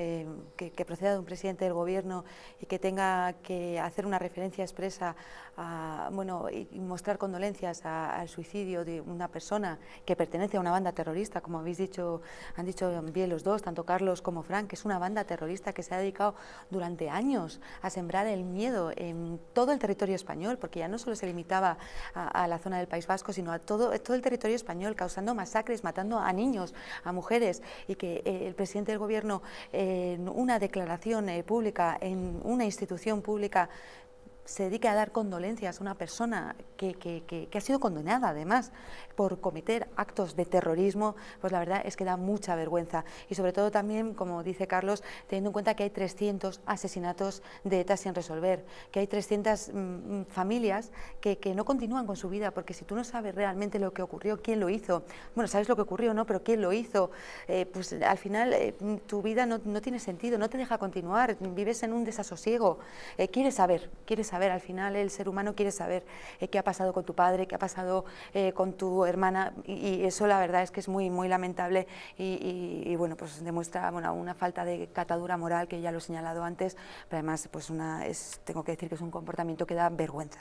Em, que, proceda de un presidente del gobierno y que tenga que hacer una referencia expresa bueno, y mostrar condolencias al suicidio de una persona que pertenece a una banda terrorista, como habéis dicho, han dicho bien los dos, tanto Carlos como Frank, que es una banda terrorista que se ha dedicado durante años a sembrar el miedo en todo el territorio español, porque ya no solo se limitaba a, la zona del País Vasco, sino a todo, el territorio español, causando masacres, matando a niños, a mujeres, y que eh, el presidente del gobierno eh, en una declaración eh, pública, en una institución pública se dedica a dar condolencias a una persona que, ha sido condenada, además, por cometer actos de terrorismo, pues la verdad es que da mucha vergüenza. Y sobre todo también, como dice Carlos, teniendo en cuenta que hay 300 asesinatos de ETA sin resolver, que hay 300 mm, mm, familias que, no continúan con su vida, porque si tú no sabes realmente lo que ocurrió, quién lo hizo, bueno, sabes lo que ocurrió, ¿no? Pero quién lo hizo, eh, pues al final eh, tu vida no, tiene sentido, no te deja continuar, vives en un desasosiego, eh, quieres saber, quieres saber, al final el ser humano quiere saber eh, qué ha pasado con tu padre, qué ha pasado eh, con tu hermana y, eso la verdad es que es muy, muy lamentable y, bueno, pues demuestra bueno, una falta de catadura moral que ya lo he señalado antes, pero además pues una, es, tengo que decir que es un comportamiento que da vergüenza.